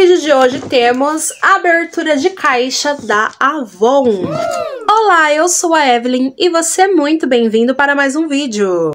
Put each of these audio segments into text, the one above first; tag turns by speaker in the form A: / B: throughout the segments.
A: vídeo de hoje temos a abertura de caixa da Avon. Olá, eu sou a Evelyn e você é muito bem-vindo para mais um vídeo.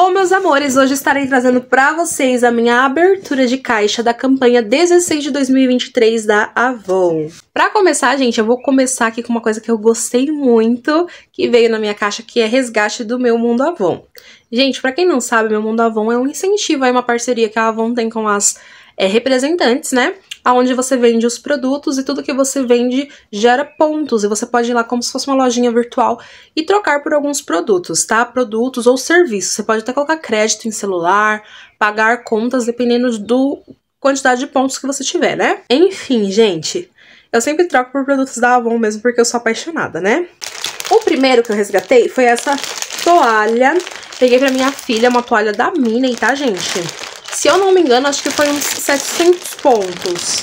A: Bom, meus amores, hoje estarei trazendo para vocês a minha abertura de caixa da campanha 16 de 2023 da Avon. Para começar, gente, eu vou começar aqui com uma coisa que eu gostei muito, que veio na minha caixa, que é resgate do meu Mundo Avon. Gente, para quem não sabe, meu Mundo Avon é um incentivo, é uma parceria que a Avon tem com as é, representantes, né? aonde você vende os produtos e tudo que você vende gera pontos. E você pode ir lá como se fosse uma lojinha virtual e trocar por alguns produtos, tá? Produtos ou serviços. Você pode até colocar crédito em celular, pagar contas, dependendo do quantidade de pontos que você tiver, né? Enfim, gente, eu sempre troco por produtos da Avon mesmo porque eu sou apaixonada, né? O primeiro que eu resgatei foi essa toalha. Peguei pra minha filha, uma toalha da Minnie, tá, gente? Se eu não me engano, acho que foi uns 700 pontos.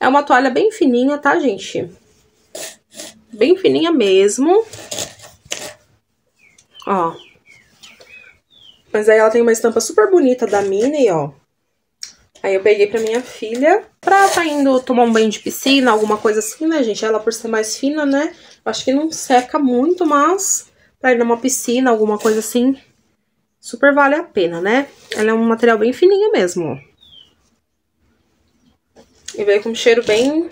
A: É uma toalha bem fininha, tá, gente? Bem fininha mesmo. Ó. Mas aí ela tem uma estampa super bonita da Minnie, ó. Aí eu peguei pra minha filha, pra tá indo tomar um banho de piscina, alguma coisa assim, né, gente? Ela por ser mais fina, né? acho que não seca muito, mas pra ir numa piscina, alguma coisa assim, Super vale a pena, né? Ela é um material bem fininho mesmo, E veio com um cheiro bem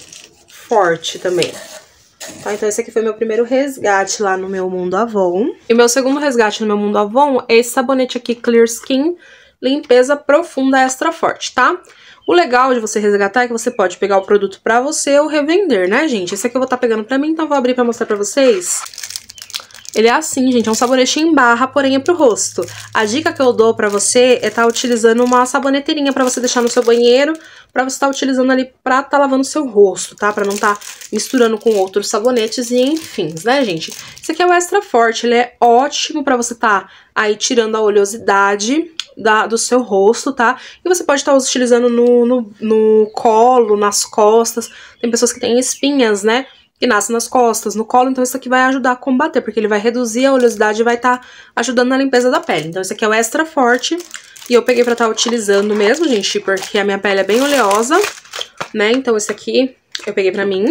A: forte também. Tá, então esse aqui foi meu primeiro resgate lá no meu Mundo Avon. E meu segundo resgate no meu Mundo Avon é esse sabonete aqui, Clear Skin, limpeza profunda extra forte, tá? O legal de você resgatar é que você pode pegar o produto pra você ou revender, né, gente? Esse aqui eu vou estar tá pegando pra mim, então vou abrir pra mostrar pra vocês. Ele é assim, gente, é um sabonete em barra, porém é pro rosto. A dica que eu dou pra você é tá utilizando uma saboneteirinha pra você deixar no seu banheiro, pra você tá utilizando ali pra tá lavando o seu rosto, tá? Pra não tá misturando com outros sabonetes e enfim, né, gente? Esse aqui é o Extra Forte, ele é ótimo pra você tá aí tirando a oleosidade, da, do seu rosto, tá? E você pode estar tá utilizando no, no, no, colo, nas costas. Tem pessoas que têm espinhas, né? que nasce nas costas, no colo, então isso aqui vai ajudar a combater, porque ele vai reduzir a oleosidade e vai estar tá ajudando na limpeza da pele. Então esse aqui é o extra forte, e eu peguei pra estar tá utilizando mesmo, gente, porque a minha pele é bem oleosa, né? Então esse aqui eu peguei pra mim,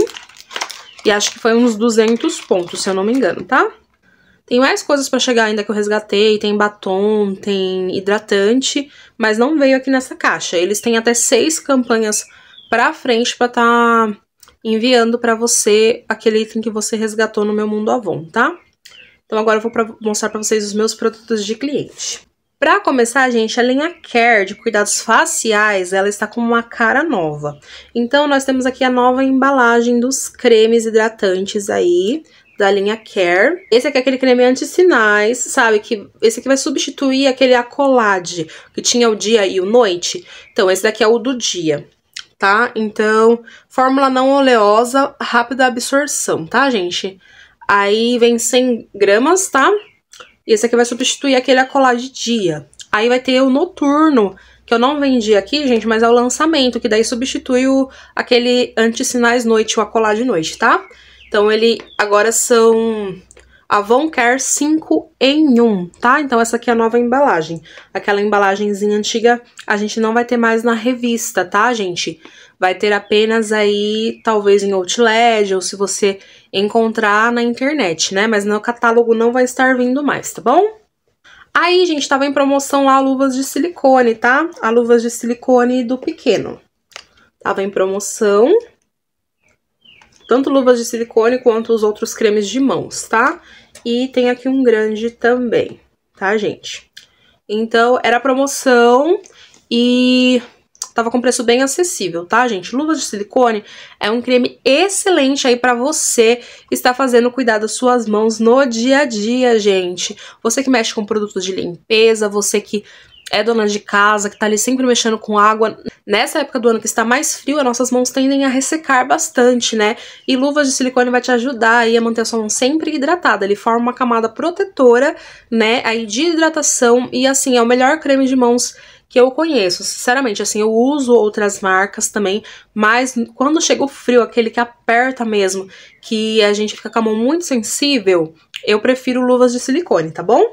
A: e acho que foi uns 200 pontos, se eu não me engano, tá? Tem mais coisas pra chegar ainda que eu resgatei, tem batom, tem hidratante, mas não veio aqui nessa caixa. Eles têm até seis campanhas pra frente pra estar... Tá enviando para você aquele item que você resgatou no meu Mundo Avon, tá? Então agora eu vou pra mostrar para vocês os meus produtos de cliente. Para começar, gente, a linha Care de cuidados faciais, ela está com uma cara nova. Então nós temos aqui a nova embalagem dos cremes hidratantes aí, da linha Care. Esse aqui é aquele creme anti-sinais, sabe? Que esse aqui vai substituir aquele Acolade, que tinha o dia e o noite. Então, esse daqui é o do dia tá? Então, fórmula não oleosa, rápida absorção, tá, gente? Aí vem 100 gramas, tá? E esse aqui vai substituir aquele acolá de dia. Aí vai ter o noturno, que eu não vendi aqui, gente, mas é o lançamento, que daí substitui o, aquele anti-sinais noite, o acolá de noite, tá? Então, ele agora são a Avoncare 5 em 1, tá? Então essa aqui é a nova embalagem. Aquela embalagenzinha antiga a gente não vai ter mais na revista, tá, gente? Vai ter apenas aí, talvez em Outlet ou se você encontrar na internet, né? Mas no catálogo não vai estar vindo mais, tá bom? Aí, gente, tava em promoção lá luvas de silicone, tá? A luvas de silicone do pequeno. Tava em promoção tanto luvas de silicone quanto os outros cremes de mãos, tá? E tem aqui um grande também, tá, gente? Então, era promoção e tava com preço bem acessível, tá, gente? Luvas de silicone é um creme excelente aí para você estar fazendo cuidado das suas mãos no dia a dia, gente. Você que mexe com produtos de limpeza, você que é dona de casa, que tá ali sempre mexendo com água. Nessa época do ano que está mais frio, as nossas mãos tendem a ressecar bastante, né? E luvas de silicone vai te ajudar aí a manter a sua mão sempre hidratada. Ele forma uma camada protetora, né, aí de hidratação e assim, é o melhor creme de mãos que eu conheço. Sinceramente, assim, eu uso outras marcas também, mas quando chega o frio, aquele que aperta mesmo, que a gente fica com a mão muito sensível, eu prefiro luvas de silicone, tá bom?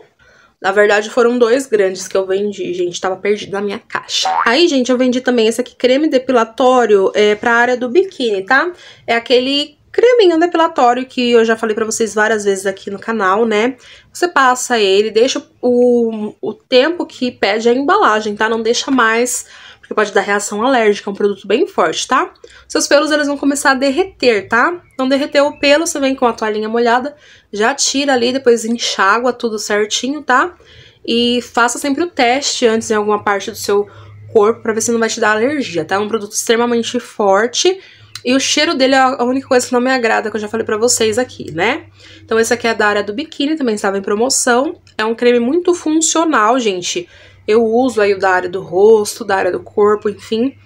A: Na verdade, foram dois grandes que eu vendi, gente. Tava perdido na minha caixa. Aí, gente, eu vendi também esse aqui, creme depilatório é, pra área do biquíni, tá? É aquele creminho depilatório que eu já falei pra vocês várias vezes aqui no canal, né? Você passa ele, deixa o, o tempo que pede a embalagem, tá? Não deixa mais porque pode dar reação alérgica, é um produto bem forte, tá? Seus pelos, eles vão começar a derreter, tá? Então, derreteu o pelo, você vem com a toalhinha molhada, já tira ali, depois enxágua tudo certinho, tá? E faça sempre o teste antes em alguma parte do seu corpo pra ver se não vai te dar alergia, tá? É um produto extremamente forte, e o cheiro dele é a única coisa que não me agrada, que eu já falei pra vocês aqui, né? Então esse aqui é da área do biquíni, também estava em promoção. É um creme muito funcional, gente eu uso aí o da área do rosto, da área do corpo, enfim.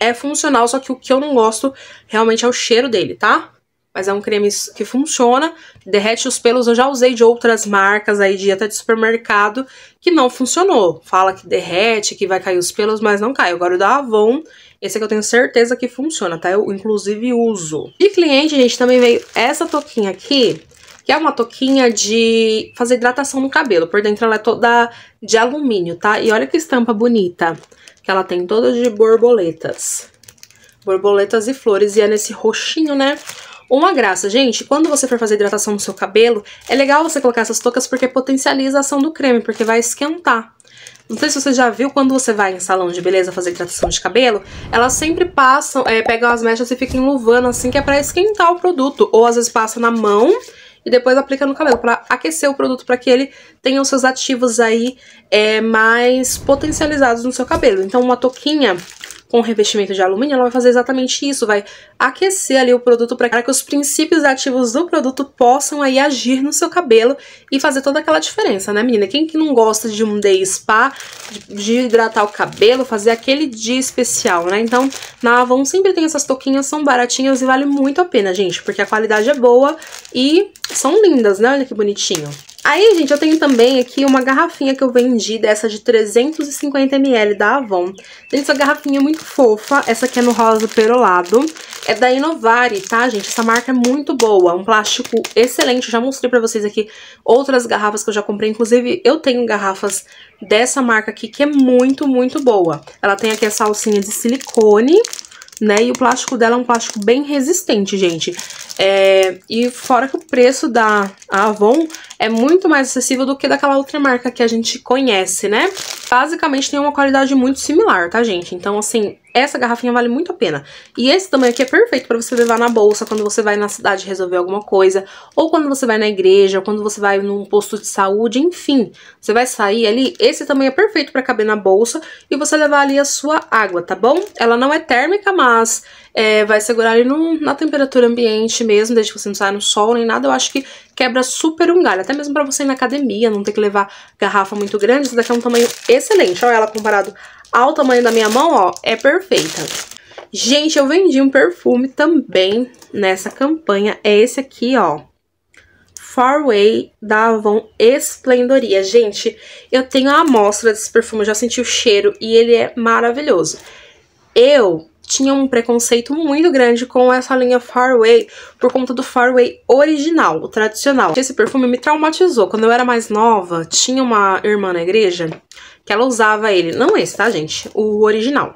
A: É funcional, só que o que eu não gosto realmente é o cheiro dele, tá? Mas é um creme que funciona, derrete os pelos. Eu já usei de outras marcas aí, de até de supermercado, que não funcionou. Fala que derrete, que vai cair os pelos, mas não cai. Agora o da Avon, esse aqui é eu tenho certeza que funciona, tá? Eu, inclusive, uso. De cliente, gente, também veio essa toquinha aqui, que é uma toquinha de fazer hidratação no cabelo. Por dentro ela é toda de alumínio, tá? E olha que estampa bonita, que ela tem toda de borboletas. Borboletas e flores, e é nesse roxinho, né? uma graça. Gente, quando você for fazer hidratação no seu cabelo, é legal você colocar essas toucas porque potencializa a ação do creme, porque vai esquentar. Não sei se você já viu, quando você vai em salão de beleza fazer hidratação de cabelo, elas sempre passam, é, pegam as mechas e ficam enluvando assim, que é pra esquentar o produto. Ou às vezes passa na mão e depois aplica no cabelo para aquecer o produto para que ele tenha os seus ativos aí é, mais potencializados no seu cabelo. Então uma touquinha com revestimento de alumínio, ela vai fazer exatamente isso, vai aquecer ali o produto para que os princípios ativos do produto possam aí agir no seu cabelo e fazer toda aquela diferença, né, menina? Quem que não gosta de um day spa, de hidratar o cabelo, fazer aquele dia especial, né? Então, na Avon sempre tem essas toquinhas, são baratinhas e vale muito a pena, gente, porque a qualidade é boa e são lindas, né? Olha que bonitinho. Aí, gente, eu tenho também aqui uma garrafinha que eu vendi, dessa de 350ml da Avon. Gente, essa garrafinha é muito fofa, essa aqui é no rosa perolado. É da Inovare, tá, gente? Essa marca é muito boa, um plástico excelente. Eu já mostrei pra vocês aqui outras garrafas que eu já comprei. Inclusive, eu tenho garrafas dessa marca aqui, que é muito, muito boa. Ela tem aqui essa alcinha de silicone, né? E o plástico dela é um plástico bem resistente, gente. É, e fora que o preço da Avon é muito mais acessível do que daquela outra marca que a gente conhece, né? Basicamente tem uma qualidade muito similar, tá, gente? Então, assim, essa garrafinha vale muito a pena. E esse tamanho aqui é perfeito para você levar na bolsa quando você vai na cidade resolver alguma coisa, ou quando você vai na igreja, ou quando você vai num posto de saúde, enfim. Você vai sair ali, esse tamanho é perfeito para caber na bolsa e você levar ali a sua água, tá bom? Ela não é térmica, mas é, vai segurar ele num, na temperatura ambiente mesmo, desde que você não saia no sol nem nada, eu acho que quebra super um galho, até mesmo pra você ir na academia, não ter que levar garrafa muito grande, essa daqui é um tamanho excelente, olha ela comparado ao tamanho da minha mão, ó, é perfeita. Gente, eu vendi um perfume também nessa campanha. É esse aqui, ó. Farway da Avon Esplendoria. Gente, eu tenho a amostra desse perfume, eu já senti o cheiro e ele é maravilhoso. Eu tinha um preconceito muito grande com essa linha Farway por conta do Farway original, o tradicional. Esse perfume me traumatizou. Quando eu era mais nova, tinha uma irmã na igreja que ela usava ele, não esse, tá, gente? O original.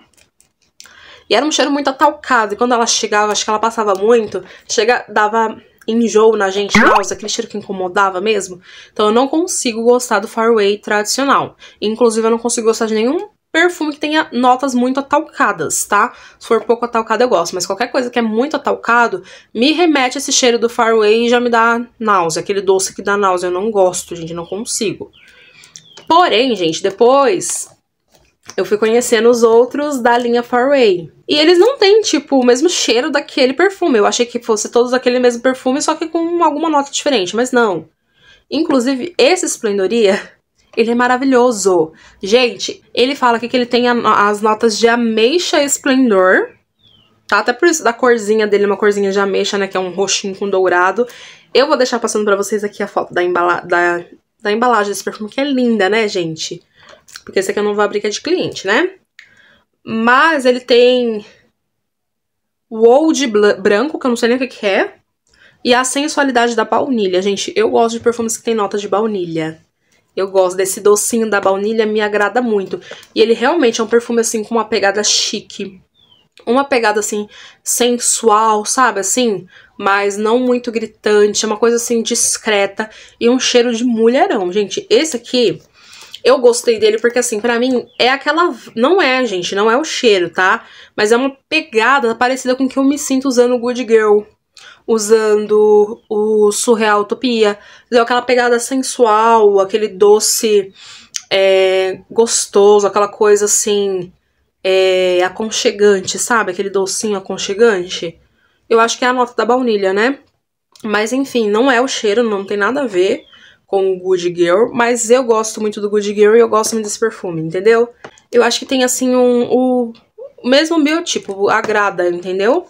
A: E era um cheiro muito atalcado, e quando ela chegava, acho que ela passava muito, chega, dava enjoo na gente, náusea, aquele cheiro que incomodava mesmo. Então eu não consigo gostar do Farway tradicional. Inclusive eu não consigo gostar de nenhum perfume que tenha notas muito atalcadas, tá? Se for pouco atalcado eu gosto, mas qualquer coisa que é muito atalcado me remete a esse cheiro do Faraway e já me dá náusea, aquele doce que dá náusea, eu não gosto, gente, não consigo. Porém, gente, depois eu fui conhecendo os outros da linha Faraway. E eles não têm, tipo, o mesmo cheiro daquele perfume. Eu achei que fosse todos aquele mesmo perfume, só que com alguma nota diferente, mas não. Inclusive, esse Esplendoria Ele é maravilhoso. Gente, ele fala aqui que ele tem a, as notas de ameixa esplendor. Tá? Até por isso da corzinha dele, uma corzinha de ameixa, né? Que é um roxinho com dourado. Eu vou deixar passando pra vocês aqui a foto da, embala da, da embalagem desse perfume, que é linda, né, gente? Porque esse aqui eu não vou abrir que é de cliente, né? Mas ele tem o old branco, que eu não sei nem o que, que é. E a sensualidade da baunilha, gente. Eu gosto de perfumes que tem nota de baunilha. Eu gosto desse docinho da baunilha, me agrada muito. E ele realmente é um perfume, assim, com uma pegada chique. Uma pegada, assim, sensual, sabe, assim? Mas não muito gritante, é uma coisa, assim, discreta. E um cheiro de mulherão, gente. Esse aqui... Eu gostei dele porque, assim, pra mim é aquela. Não é, gente, não é o cheiro, tá? Mas é uma pegada parecida com o que eu me sinto usando o Good Girl usando o surreal utopia. Deu aquela pegada sensual, aquele doce é, gostoso, aquela coisa assim é, aconchegante, sabe? Aquele docinho aconchegante. Eu acho que é a nota da baunilha, né? Mas enfim, não é o cheiro, não tem nada a ver com o Good Girl, mas eu gosto muito do Good Girl e eu gosto muito desse perfume, entendeu? Eu acho que tem assim um, um o mesmo biotipo, agrada, entendeu?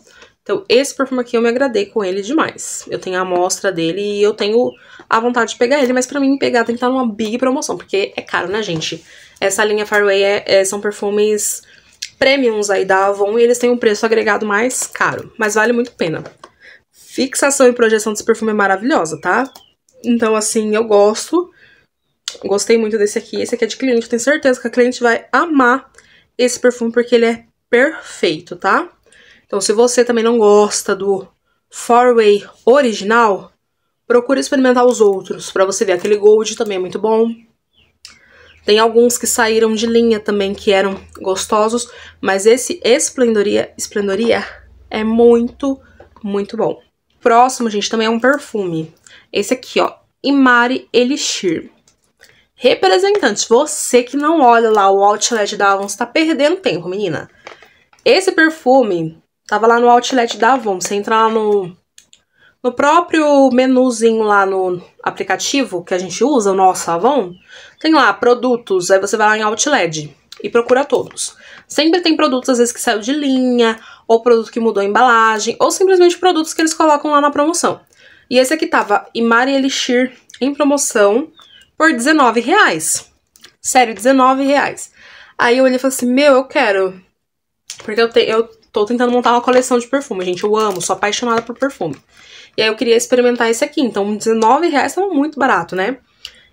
A: Então, esse perfume aqui eu me agradei com ele demais. Eu tenho a amostra dele e eu tenho a vontade de pegar ele, mas pra mim pegar tem que estar tá numa big promoção, porque é caro, né, gente? Essa linha Farway é, é, são perfumes premiums aí da Avon e eles têm um preço agregado mais caro, mas vale muito a pena. Fixação e projeção desse perfume é maravilhosa, tá? Então, assim, eu gosto. Gostei muito desse aqui. Esse aqui é de cliente, eu tenho certeza que a cliente vai amar esse perfume porque ele é perfeito, tá? Então, se você também não gosta do Four-Way original, procure experimentar os outros, para você ver. Aquele Gold também é muito bom. Tem alguns que saíram de linha também, que eram gostosos, mas esse Esplendoria, Esplendoria é muito, muito bom. Próximo, gente, também é um perfume. Esse aqui, ó, Imari Elixir. Representantes, você que não olha lá o outlet da Avon, está perdendo tempo, menina. Esse perfume, Tava lá no outlet da Avon. Você entra lá no, no próprio menuzinho lá no aplicativo que a gente usa, o nosso Avon, tem lá produtos, aí você vai lá em outlet e procura todos. Sempre tem produtos, às vezes, que saiu de linha, ou produto que mudou a embalagem, ou simplesmente produtos que eles colocam lá na promoção. E esse aqui tava Imari Elixir em promoção por R$19,00. Sério, R$19,00. Aí eu olhei e falei assim, meu, eu quero. Porque eu, te, eu tô tentando montar uma coleção de perfume, gente. Eu amo, sou apaixonada por perfume. E aí eu queria experimentar esse aqui. Então, R$19,00 estava tá muito barato, né?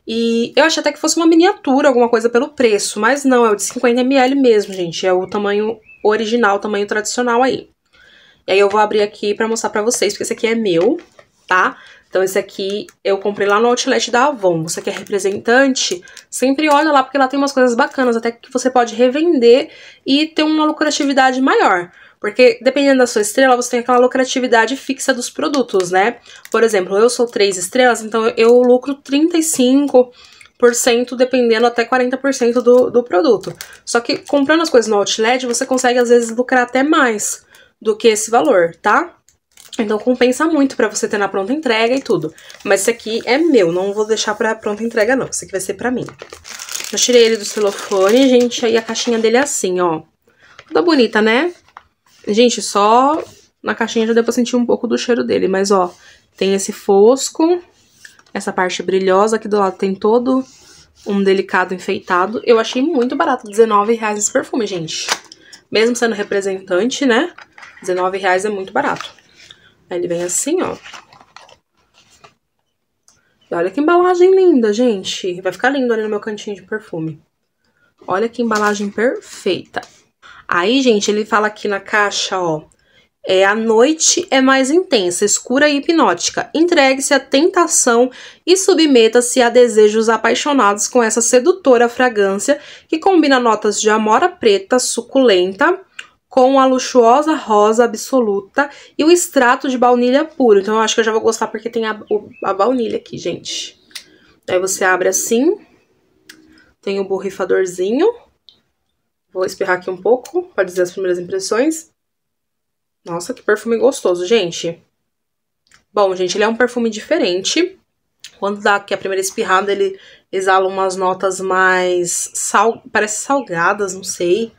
A: E eu achei até que fosse uma miniatura, alguma coisa pelo preço. Mas não, é o de 50ml mesmo, gente. É o tamanho original, tamanho tradicional aí. E aí eu vou abrir aqui pra mostrar pra vocês, porque esse aqui é meu, tá? Então esse aqui eu comprei lá no outlet da Avon. Você que é representante, sempre olha lá, porque lá tem umas coisas bacanas, até que você pode revender e ter uma lucratividade maior. Porque dependendo da sua estrela, você tem aquela lucratividade fixa dos produtos, né? Por exemplo, eu sou três estrelas, então eu lucro 35 dependendo até 40% do, do produto. Só que comprando as coisas no Outlet, você consegue às vezes lucrar até mais do que esse valor, tá? Então compensa muito para você ter na pronta entrega e tudo. Mas esse aqui é meu, não vou deixar para pronta entrega não, esse aqui vai ser para mim. Eu tirei ele do celofone, gente, aí a caixinha dele é assim, ó. Toda bonita, né? Gente, só na caixinha já deu pra sentir um pouco do cheiro dele, mas ó, tem esse fosco, essa parte brilhosa aqui do lado tem todo um delicado enfeitado. Eu achei muito barato, R$19,00 esse perfume, gente. Mesmo sendo representante, né, R$19,00 é muito barato. Aí ele vem assim, ó. E olha que embalagem linda, gente. Vai ficar lindo ali no meu cantinho de perfume. Olha que embalagem perfeita. Aí, gente, ele fala aqui na caixa, ó, é, a noite é mais intensa, escura e hipnótica. Entregue-se à tentação e submeta-se a desejos apaixonados com essa sedutora fragrância que combina notas de amora preta suculenta com a luxuosa rosa absoluta e o extrato de baunilha puro. Então, eu acho que eu já vou gostar porque tem a, a baunilha aqui, gente. Aí você abre assim, tem o borrifadorzinho. Vou espirrar aqui um pouco para dizer as primeiras impressões. Nossa, que perfume gostoso, gente. Bom, gente, ele é um perfume diferente. Quando dá aqui a primeira espirrada, ele exala umas notas mais... Sal... Parece salgadas, não sei.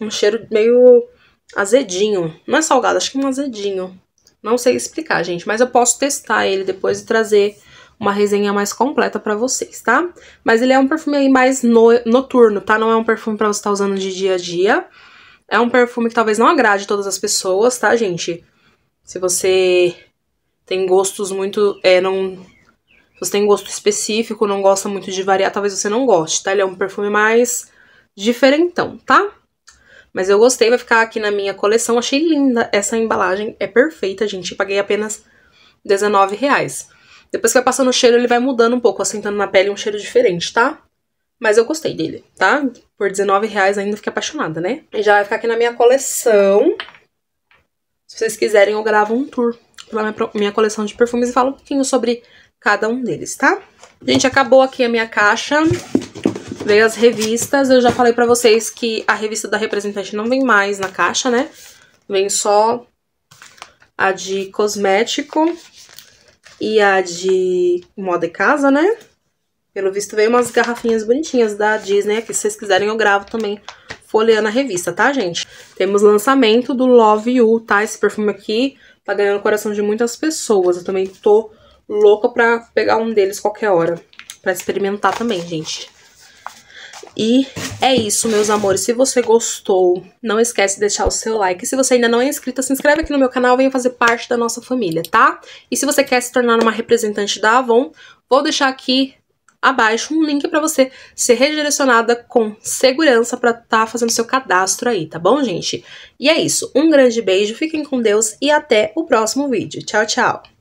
A: Um cheiro meio azedinho. Não é salgado, acho que é um azedinho. Não sei explicar, gente, mas eu posso testar ele depois e trazer uma resenha mais completa pra vocês, tá? Mas ele é um perfume aí mais no, noturno, tá? Não é um perfume pra você estar tá usando de dia a dia. É um perfume que talvez não agrade todas as pessoas, tá, gente? Se você tem gostos muito... É, não... Se você tem gosto específico, não gosta muito de variar, talvez você não goste, tá? Ele é um perfume mais diferentão, tá? Mas eu gostei, vai ficar aqui na minha coleção. Achei linda essa embalagem, é perfeita, gente. paguei apenas R$19,00. Depois que vai passando o cheiro, ele vai mudando um pouco, assentando na pele um cheiro diferente, tá? Mas eu gostei dele, tá? Por R$19,00 ainda fiquei apaixonada, né? E já vai ficar aqui na minha coleção. Se vocês quiserem, eu gravo um tour pela minha coleção de perfumes e falo um pouquinho sobre cada um deles, tá? Gente, acabou aqui a minha caixa. Veio as revistas. Eu já falei pra vocês que a revista da representante não vem mais na caixa, né? Vem só a de cosmético e a de moda e casa, né? Pelo visto veio umas garrafinhas bonitinhas da Disney aqui. Se vocês quiserem eu gravo também folheando a revista, tá, gente? Temos lançamento do Love You, tá? Esse perfume aqui tá ganhando o coração de muitas pessoas. Eu também tô louca pra pegar um deles qualquer hora. Pra experimentar também, gente. E é isso, meus amores. Se você gostou, não esquece de deixar o seu like. Se você ainda não é inscrito, se inscreve aqui no meu canal e venha fazer parte da nossa família, tá? E se você quer se tornar uma representante da Avon, vou deixar aqui abaixo um link para você ser redirecionada com segurança para estar tá fazendo seu cadastro aí, tá bom, gente? E é isso. Um grande beijo, fiquem com Deus e até o próximo vídeo. Tchau, tchau!